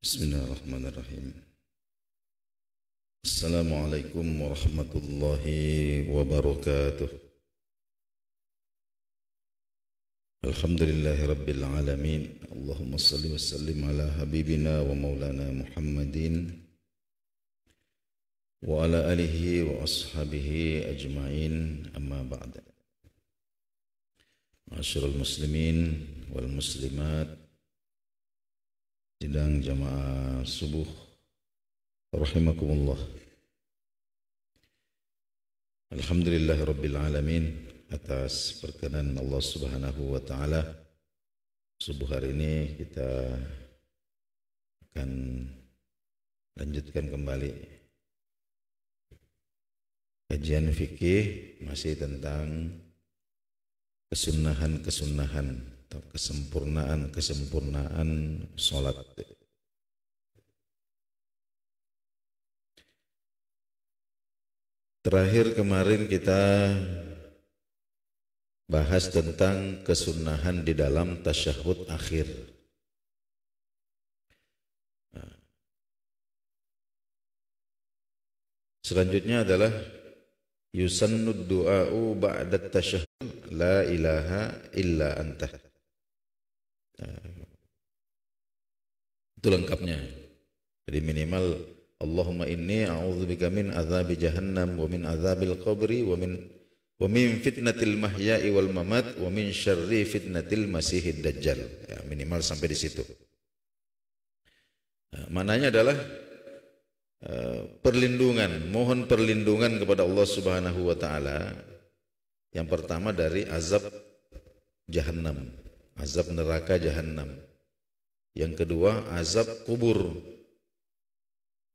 بسم الله الرحمن الرحيم السلام عليكم ورحمة الله وبركاته الحمد لله رب العالمين اللهم صل وسلم على حبيبنا ومولانا محمد وعلى آله وأصحابه أجمعين أما بعد معاشر المسلمين والمسلمات sidang jamaah subuh rahimakumullah Alhamdulillah Rabbil Alamin atas perkenan Allah Subhanahu wa taala subuh hari ini kita akan lanjutkan kembali kajian fikih masih tentang kesunahan-kesunahan atau kesempurnaan-kesempurnaan sholat. Terakhir kemarin kita bahas tentang kesunahan di dalam tasyahud akhir. Selanjutnya adalah yusannu du'a'u ba'da tasyahud la ilaha illa anta. Eh, itu lengkapnya jadi minimal Allahumma inni a'udzubika min azabi jahannam wa min azabil qabri wa min wa min fitnatil mahya'i wal mamat wa min syarri fitnatil masihid dajjal ya, minimal sampai di situ nah, eh, mananya adalah uh, perlindungan mohon perlindungan kepada Allah Subhanahu wa taala yang pertama dari azab jahannam azab neraka jahanam. Yang kedua, azab kubur.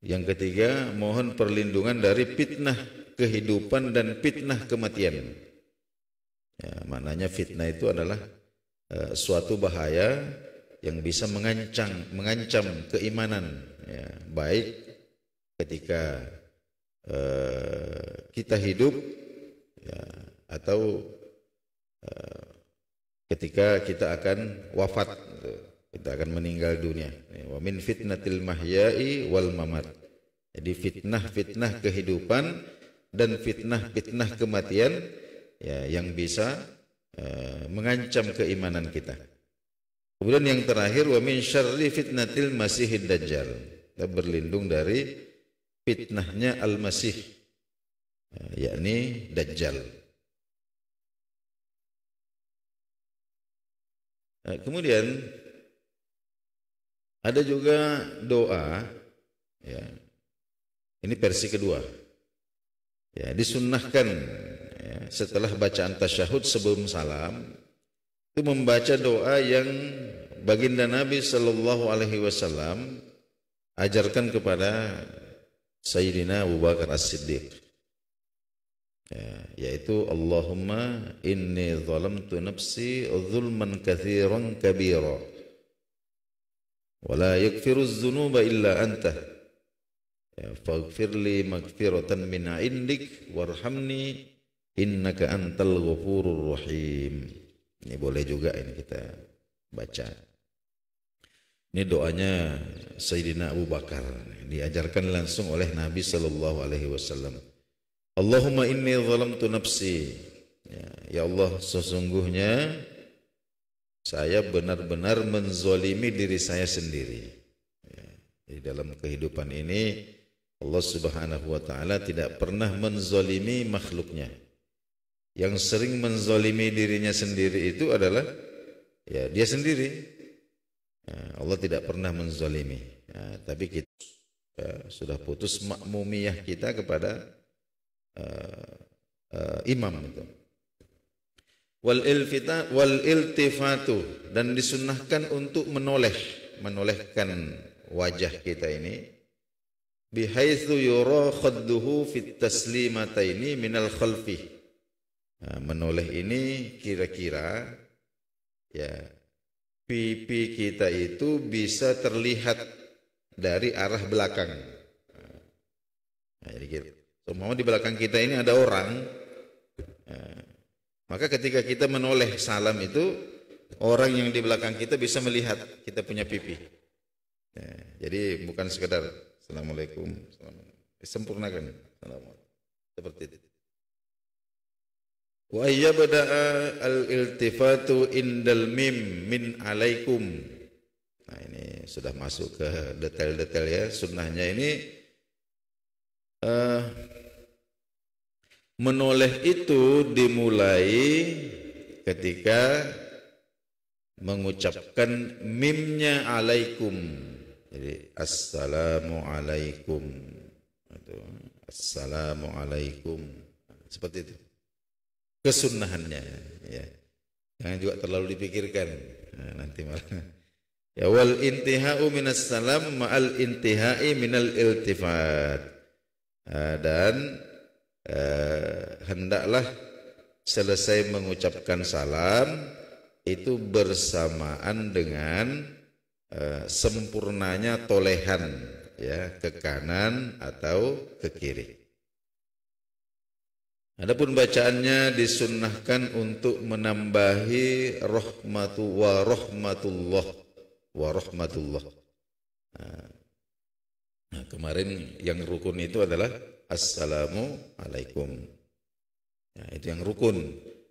Yang ketiga, mohon perlindungan dari fitnah kehidupan dan fitnah kematian. Ya, maknanya fitnah itu adalah eh, suatu bahaya yang bisa mengancam mengancam keimanan, ya, baik ketika eh, kita hidup ya, atau eh, ketika kita akan wafat gitu. kita akan meninggal dunia wa min fitnatil mahya'i wal mamat jadi fitnah-fitnah kehidupan dan fitnah-fitnah kematian ya yang bisa uh, mengancam keimanan kita kemudian yang terakhir wa min syarri fitnatil masihid dajjal kita berlindung dari fitnahnya al-masih eh, yakni dajjal Nah, kemudian ada juga doa ya. Ini versi kedua. Ya, disunnahkan ya, setelah bacaan tasyahud sebelum salam itu membaca doa yang baginda Nabi sallallahu alaihi wasallam ajarkan kepada Sayyidina Abu Bakar As-Siddiq ya, yaitu Allahumma inni zalamtu nafsi zulman kathiran kabira wa la dzunuba illa anta ya, faghfirli maghfiratan min indik warhamni innaka antal ghafurur rahim ini boleh juga ini kita baca ini doanya Sayyidina Abu Bakar diajarkan langsung oleh Nabi sallallahu alaihi wasallam Allahumma inni zalamtu nafsi. Ya, ya Allah, sesungguhnya saya benar-benar menzolimi diri saya sendiri. Ya, di dalam kehidupan ini Allah Subhanahu wa taala tidak pernah menzolimi makhluknya. Yang sering menzolimi dirinya sendiri itu adalah ya dia sendiri. Ya, Allah tidak pernah menzolimi. Ya, tapi kita ya, sudah putus makmumiyah kita kepada uh, imam itu. Wal ilfita wal iltifatu dan disunnahkan untuk menoleh, menolehkan wajah kita ini bihaitsu yura khadduhu fit taslimataini minal khalfi. Nah, menoleh ini kira-kira ya pipi kita itu bisa terlihat dari arah belakang. Nah, jadi kita semua di belakang kita ini ada orang, ya, maka ketika kita menoleh salam itu, orang yang di belakang kita bisa melihat kita punya pipi. Ya, jadi bukan sekedar Assalamualaikum, Assalamualaikum. sempurnakan Assalamualaikum. Seperti itu. Wa yabda'a al-iltifatu indal mim min alaikum. Nah ini sudah masuk ke detail-detail ya sunnahnya ini uh, Menoleh itu dimulai ketika mengucapkan mimnya alaikum. Jadi assalamualaikum. Assalamualaikum. Seperti itu. Kesunahannya. Ya. Jangan juga terlalu dipikirkan. Nah, nanti malah. Ya wal intihau minas salam ma'al intihai minal iltifat. Nah, dan eh, hendaklah selesai mengucapkan salam itu bersamaan dengan eh, sempurnanya tolehan ya ke kanan atau ke kiri. Adapun bacaannya disunnahkan untuk menambahi rahmatu wa rahmatullah wa rahmatullah. Nah, kemarin yang rukun itu adalah assalamu alaikum. Ya, itu yang rukun.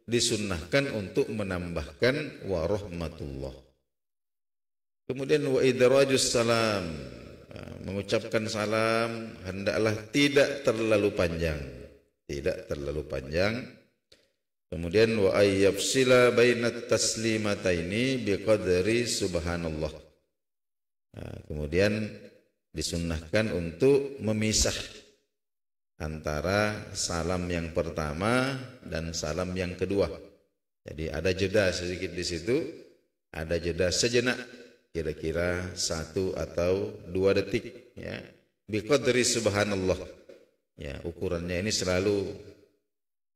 Disunnahkan untuk menambahkan wa Kemudian wa idrajus salam. Ya, mengucapkan salam hendaklah tidak terlalu panjang. Tidak terlalu panjang. Kemudian wa ayyafsila bainat taslimataini biqadri subhanallah. Ya, kemudian disunnahkan untuk memisah antara salam yang pertama dan salam yang kedua. Jadi ada jeda sedikit di situ, ada jeda sejenak kira-kira satu atau dua detik ya biqadri subhanallah ya ukurannya ini selalu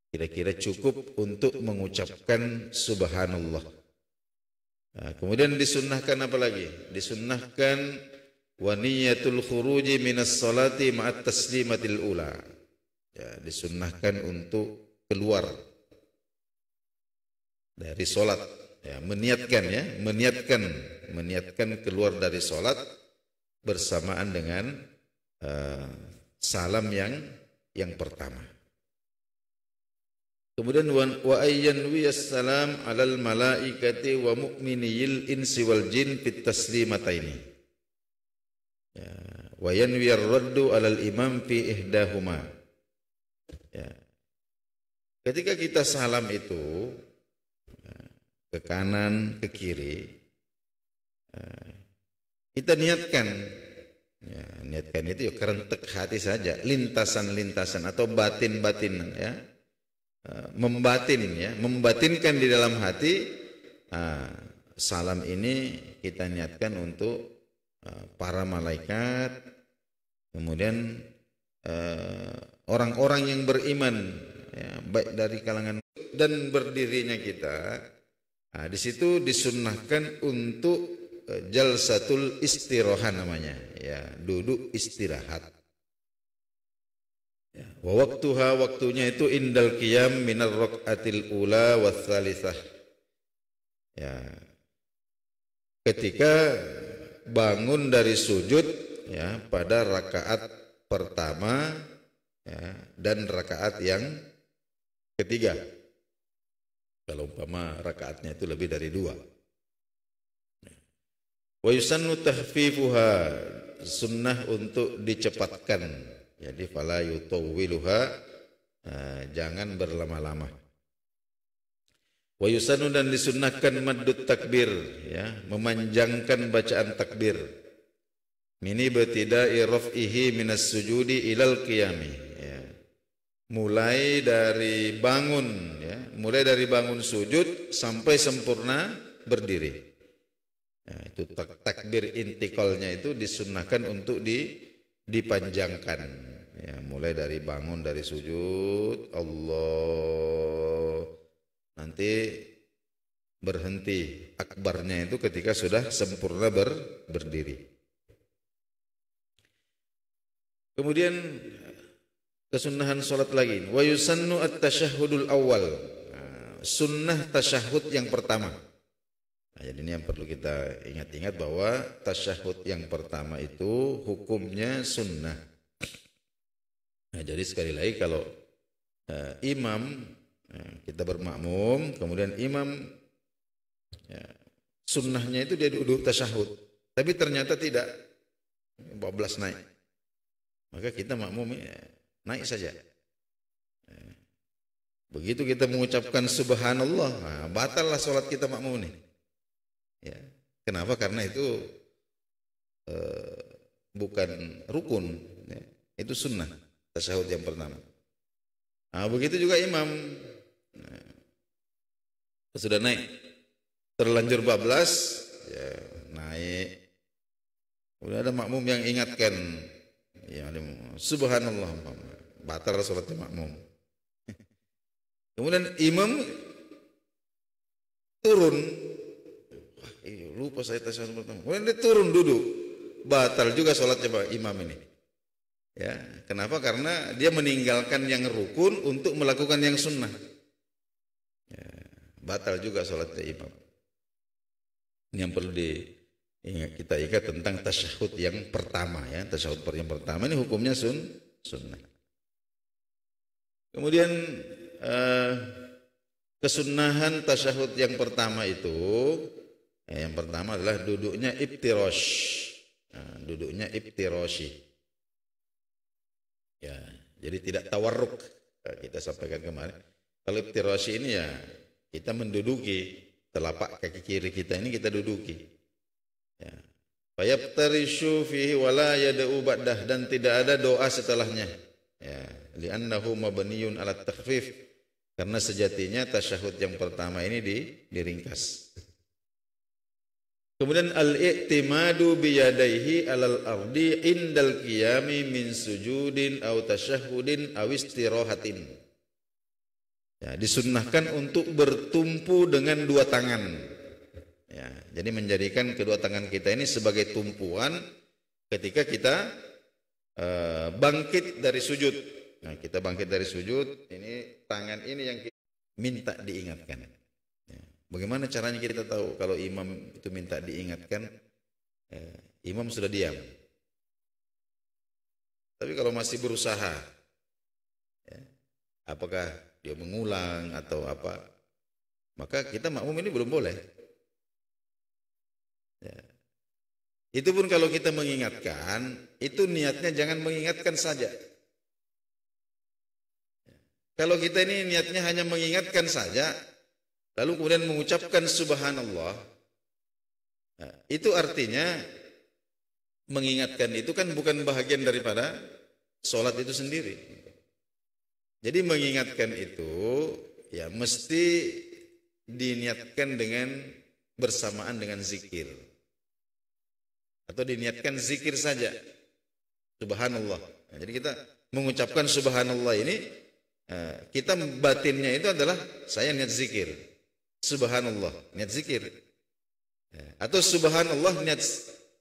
kira-kira cukup untuk mengucapkan subhanallah nah, kemudian disunnahkan apa lagi disunnahkan wa niyatul khuruji minas salati ma'at taslimatil ula. Ya, disunnahkan untuk keluar dari solat. Ya, meniatkan ya, meniatkan, meniatkan keluar dari solat bersamaan dengan uh, salam yang yang pertama. Kemudian wa ayyanwi salam alal malaikati wa mu'miniyil insi wal jin fit taslimataini wa yanwi ar-raddu 'alal imam fi ihdahuma. Ya. Ketika kita salam itu ya, ke kanan, ke kiri, ya, kita niatkan ya, niatkan itu ya kerentek hati saja lintasan-lintasan atau batin-batin ya. ya membatin ya membatinkan di dalam hati nah, salam ini kita niatkan untuk Eh, para malaikat, kemudian eh, orang-orang yang beriman, ya, baik dari kalangan dan berdirinya kita, nah, di situ disunnahkan untuk eh, jalsatul istirohah namanya, ya duduk istirahat. waktu ya, wa waktuha waktunya itu indal qiyam minar atil ula wa Ya. Ketika bangun dari sujud ya pada rakaat pertama ya, dan rakaat yang ketiga. Kalau umpama rakaatnya itu lebih dari dua. Ya. Wa yusannu tahfifuha sunnah untuk dicepatkan. Jadi fala yutawwiluha eh, jangan berlama-lama. Wa dan disunnahkan maddut takbir ya, memanjangkan bacaan takbir. Mini betida'i raf'ihi minas sujudi ilal qiyami ya. Mulai dari bangun ya, mulai dari bangun sujud sampai sempurna berdiri. Ya, itu tak, takbir intikalnya itu disunnahkan untuk di, dipanjangkan. Ya, mulai dari bangun dari sujud Allah Nanti berhenti akbarnya itu ketika sudah sempurna ber, berdiri. Kemudian kesunahan sholat lagi. Wa yusannu at-tashahhudul awal. Nah, sunnah tasyahud yang pertama. Nah, jadi ini yang perlu kita ingat-ingat bahwa tasyahud yang pertama itu hukumnya sunnah. Nah, jadi sekali lagi kalau uh, imam Nah, kita bermakmum, kemudian imam ya, sunnahnya itu dia duduk tasyahud. Tapi ternyata tidak 14 naik. Maka kita makmum ya, naik saja. Ya. Begitu kita mengucapkan subhanallah, nah, batallah solat kita makmum ini. Ya. Kenapa? Karena itu eh, bukan rukun, ya. itu sunnah tasyahud yang pertama. Nah, begitu juga imam sudah naik terlanjur bablas ya naik udah ada makmum yang ingatkan ya subhanallah batal sholatnya makmum kemudian imam turun Wah, iya, lupa saya tasawuf pertama kemudian dia turun duduk batal juga sholatnya Pak imam ini ya kenapa karena dia meninggalkan yang rukun untuk melakukan yang sunnah batal juga sholatnya imam. Ini yang perlu di ingat, kita ingat tentang tasyahud yang pertama ya. Tasyahud yang pertama ini hukumnya sun sunnah. Kemudian eh, kesunahan tasyahud yang pertama itu eh, yang pertama adalah duduknya ibtirosh. Nah, duduknya ibtiroshi. Ya, jadi tidak tawarruk. Nah, kita sampaikan kemarin. Kalau ibtiroshi ini ya kita menduduki telapak kaki kiri kita ini kita duduki. Ya. Fayabtarishu fihi wala yada'u ba'dah dan tidak ada doa setelahnya. Ya, li'annahu mabniyun 'ala takhfif. Karena sejatinya tasyahud yang pertama ini di, diringkas. Kemudian al-i'timadu biyadaihi alal ardi indal qiyami min sujudin aw tasyahudin aw istirahatin. Ya, disunnahkan untuk bertumpu dengan dua tangan. Ya, jadi menjadikan kedua tangan kita ini sebagai tumpuan ketika kita uh, bangkit dari sujud. Nah, kita bangkit dari sujud, ini tangan ini yang kita minta diingatkan. Ya. Bagaimana caranya kita tahu kalau imam itu minta diingatkan? Ya, imam sudah diam. Tapi kalau masih berusaha, ya, apakah dia mengulang atau apa, maka kita makmum ini belum boleh. Ya. Itu pun kalau kita mengingatkan, itu niatnya jangan mengingatkan saja. Ya. Kalau kita ini niatnya hanya mengingatkan saja, lalu kemudian mengucapkan subhanallah, nah, itu artinya mengingatkan itu kan bukan bahagian daripada sholat itu sendiri. Jadi mengingatkan itu ya mesti diniatkan dengan bersamaan dengan zikir. Atau diniatkan zikir saja. Subhanallah. Nah, jadi kita mengucapkan subhanallah ini eh, kita batinnya itu adalah saya niat zikir. Subhanallah, niat zikir. Eh, atau subhanallah niat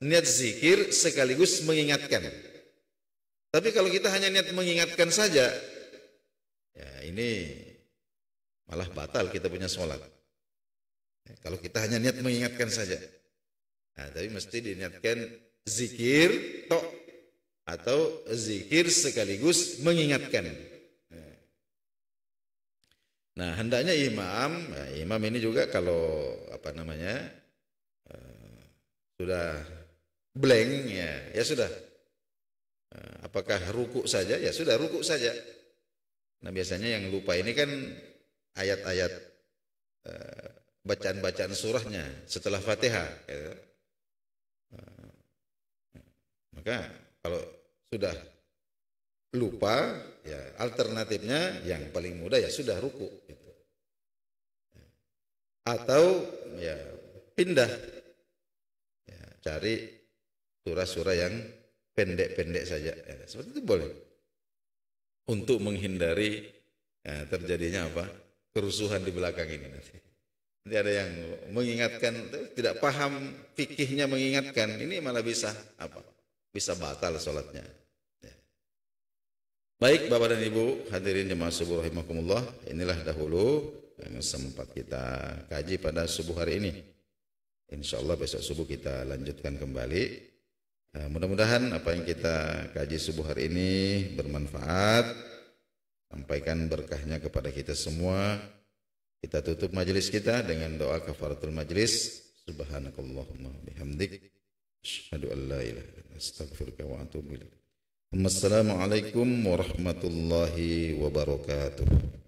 niat zikir sekaligus mengingatkan. Tapi kalau kita hanya niat mengingatkan saja, ya ini malah batal kita punya sholat. Ya, kalau kita hanya niat mengingatkan saja. Nah, tapi mesti diniatkan zikir tok atau zikir sekaligus mengingatkan. Ya. Nah, hendaknya imam, nah, imam ini juga kalau apa namanya uh, sudah blank ya, ya sudah. Uh, apakah ruku saja? Ya sudah ruku saja. Nah biasanya yang lupa ini kan ayat-ayat eh, bacaan-bacaan surahnya setelah Fatihah. Ya. Eh, maka kalau sudah lupa, ya alternatifnya yang paling mudah ya sudah ruku. Gitu. Atau ya pindah, ya, cari surah-surah yang pendek-pendek saja. Ya, seperti itu boleh untuk menghindari ya, terjadinya apa kerusuhan di belakang ini nanti. Nanti ada yang mengingatkan tidak paham fikihnya mengingatkan ini malah bisa apa bisa batal sholatnya. Ya. Baik bapak dan ibu hadirin jemaah subuh rahimakumullah inilah dahulu yang sempat kita kaji pada subuh hari ini. Insya Allah besok subuh kita lanjutkan kembali. Nah, mudah-mudahan apa yang kita kaji subuh hari ini bermanfaat. Sampaikan berkahnya kepada kita semua. Kita tutup majelis kita dengan doa kafaratul majelis. Subhanakallahumma bihamdik. Asyhadu an la ilaha astaghfiruka wa atubu ilaik. Assalamualaikum warahmatullahi wabarakatuh.